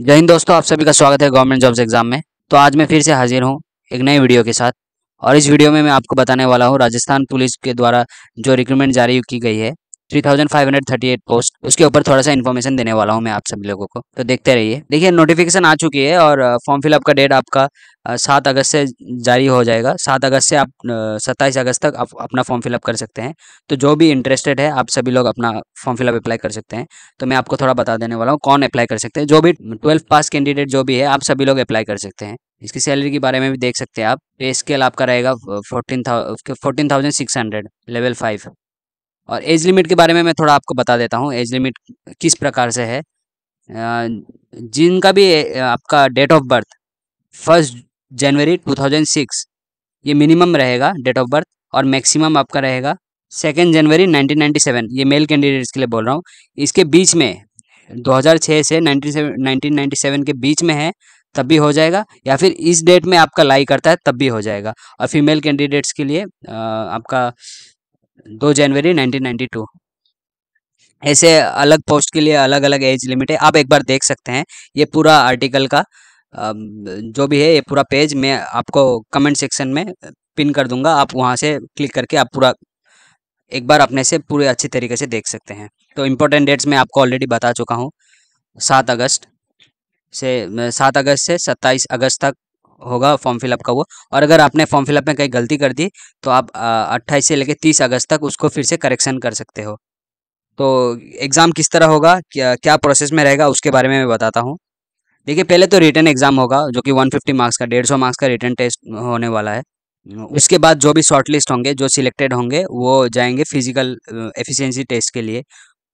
जय हिंद दोस्तों आप सभी का स्वागत है गवर्नमेंट जॉब्स एग्जाम में तो आज मैं फिर से हाजिर हूँ एक नए वीडियो के साथ और इस वीडियो में मैं आपको बताने वाला हूँ राजस्थान पुलिस के द्वारा जो रिक्रूटमेंट जारी की गई है three thousand five hundred post उसके ऊपर थोड़ा सा इन्फॉर्मेशन देने वाला हूँ मैं आप सभी लोगों को तो देखते रहिए देखिए नोटिफिकेशन आ चुकी है और फॉर्म फिलअप का डेट आपका सात अगस्त से जारी हो जाएगा सात अगस्त से आप सत्ताईस अगस्त तक आप अपना फॉर्म फिलअप कर सकते हैं तो जो भी इंटरेस्टेड है आप सभी लोग अपना फॉर्म फिलअप अप्लाई कर सकते हैं तो मैं आपको थोड़ा बता देने वाला हूँ कौन अप्लाई कर सकते हैं जो भी ट्वेल्थ पास कैंडिडेट जो भी है आप सभी लोग अप्लाई कर सकते हैं इसकी सैलरी के बारे में भी देख सकते हैं आप पे स्केल आपका रहेगा fourteen thousand six hundred level five और एज लिमिट के बारे में मैं थोड़ा आपको बता देता हूँ एज लिमिट किस प्रकार से है जिनका भी आपका डेट ऑफ बर्थ फर्स्ट जनवरी 2006 ये मिनिमम रहेगा डेट ऑफ बर्थ और मैक्सिमम आपका रहेगा सेकेंड जनवरी 1997 ये मेल कैंडिडेट्स के लिए बोल रहा हूँ इसके बीच में 2006 से 97 1997 के बीच में है तब भी हो जाएगा या फिर इस डेट में आपका लाई करता है तब भी हो जाएगा और फीमेल कैंडिडेट्स के लिए आपका दो जनवरी 1992 ऐसे अलग पोस्ट के लिए अलग अलग एज लिमिट है आप एक बार देख सकते हैं ये पूरा आर्टिकल का जो भी है ये पूरा पेज मैं आपको कमेंट सेक्शन में पिन कर दूंगा आप वहाँ से क्लिक करके आप पूरा एक बार अपने से पूरे अच्छे तरीके से देख सकते हैं तो इम्पोर्टेंट डेट्स मैं आपको ऑलरेडी बता चुका हूँ सात अगस्त से सात अगस्त से सत्ताईस अगस्त तक होगा फॉर्म फिलअप का वो और अगर आपने फॉर्म फिलअप में कहीं गलती कर दी तो आप अट्ठाईस से लेकर तीस अगस्त तक उसको फिर से करेक्शन कर सकते हो तो एग्ज़ाम किस तरह होगा क्या क्या प्रोसेस में रहेगा उसके बारे में मैं बताता हूँ देखिए पहले तो रिटर्न एग्ज़ाम होगा जो कि 150 मार्क्स का 150 मार्क्स का रिटर्न टेस्ट होने वाला है उसके बाद जो भी शॉर्ट लिस्ट होंगे जो सिलेक्टेड होंगे वो जाएंगे फिजिकल एफिशिएंसी टेस्ट के लिए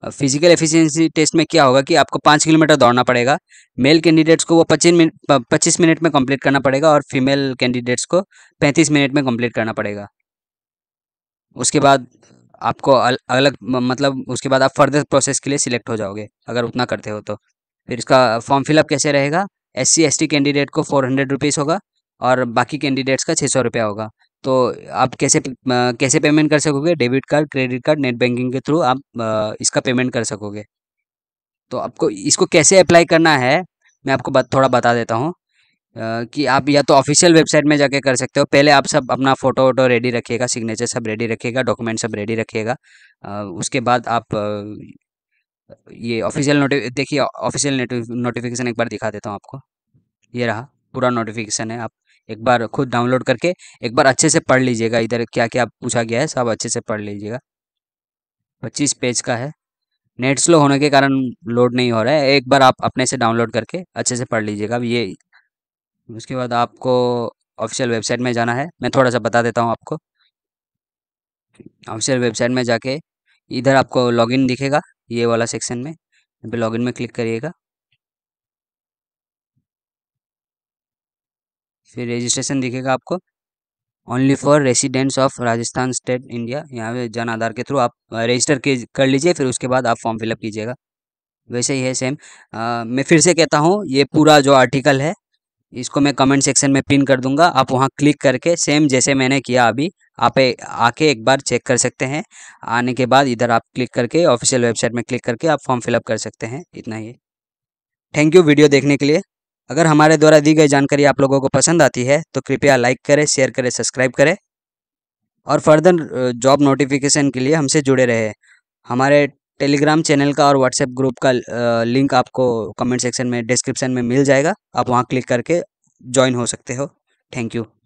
फिजिकल एफिशिएंसी टेस्ट में क्या होगा कि आपको पाँच किलोमीटर दौड़ना पड़ेगा मेल कैंडिडेट्स को वो पच्चीस मिनट पच्चीस मिनट में कंप्लीट करना पड़ेगा और फीमेल कैंडिडेट्स को पैंतीस मिनट में कंप्लीट करना पड़ेगा उसके बाद आपको अल, अलग मतलब उसके बाद आप फर्दर प्रोसेस के लिए सिलेक्ट हो जाओगे अगर उतना करते हो तो फिर इसका फॉर्म फिलअप कैसे रहेगा एस सी कैंडिडेट को फोर हंड्रेड होगा और बाकी कैंडिडेट्स का छः सौ रुपया होगा तो आप कैसे कैसे पेमेंट कर सकोगे debit card credit card net banking के थ्रू आप इसका पेमेंट कर सकोगे तो आपको इसको कैसे अप्लाई करना है मैं आपको बत, थोड़ा बता देता हूँ कि आप या तो ऑफिशियल वेबसाइट में जाके कर सकते हो पहले आप सब अपना फ़ोटो वोटो रेडी रखिएगा सिग्नेचर सब रेडी रखिएगा डॉक्यूमेंट सब रेडी रखिएगा उसके बाद आप ये ऑफिशियल नोटि देखिए ऑफिशियल नोटिफिकेशन एक बार दिखा देता हूँ आपको ये रहा पूरा नोटिफिकेशन है आप एक बार खुद डाउनलोड करके एक बार अच्छे से पढ़ लीजिएगा इधर क्या क्या पूछा गया है सब अच्छे से पढ़ लीजिएगा पच्चीस पेज का है नेट स्लो होने के कारण लोड नहीं हो रहा है एक बार आप अपने से डाउनलोड करके अच्छे से पढ़ लीजिएगा अब ये उसके बाद आपको ऑफिशियल वेबसाइट में जाना है मैं थोड़ा सा बता देता हूँ आपको ऑफिशियल वेबसाइट में जाके इधर आपको लॉगिन दिखेगा ये वाला सेक्शन में यहाँ पे लॉगिन में क्लिक करिएगा फिर रजिस्ट्रेशन दिखेगा आपको only for residents of Rajasthan state India यहाँ पे जन आधार के थ्रू आप रजिस्टर कर लीजिए फिर उसके बाद आप फॉर्म फिलअप कीजिएगा वैसे ही है सेम आ, मैं फिर से कहता हूँ ये पूरा जो आर्टिकल है इसको मैं कमेंट सेक्शन में पिन कर दूंगा आप वहाँ क्लिक करके सेम जैसे मैंने किया अभी आप आके एक बार चेक कर सकते हैं आने के बाद इधर आप क्लिक करके ऑफिशियल वेबसाइट में क्लिक करके आप फॉर्म फिलअप कर सकते हैं इतना ही थैंक यू वीडियो देखने के लिए अगर हमारे द्वारा दी गई जानकारी आप लोगों को पसंद आती है तो कृपया लाइक करें शेयर करें सब्सक्राइब करें और फर्दर जॉब नोटिफिकेशन के लिए हमसे जुड़े रहे हमारे टेलीग्राम चैनल का और व्हाट्सएप ग्रुप का लिंक आपको कमेंट सेक्शन में डिस्क्रिप्शन में मिल जाएगा आप वहाँ क्लिक करके ज्वाइन हो सकते हो थैंक यू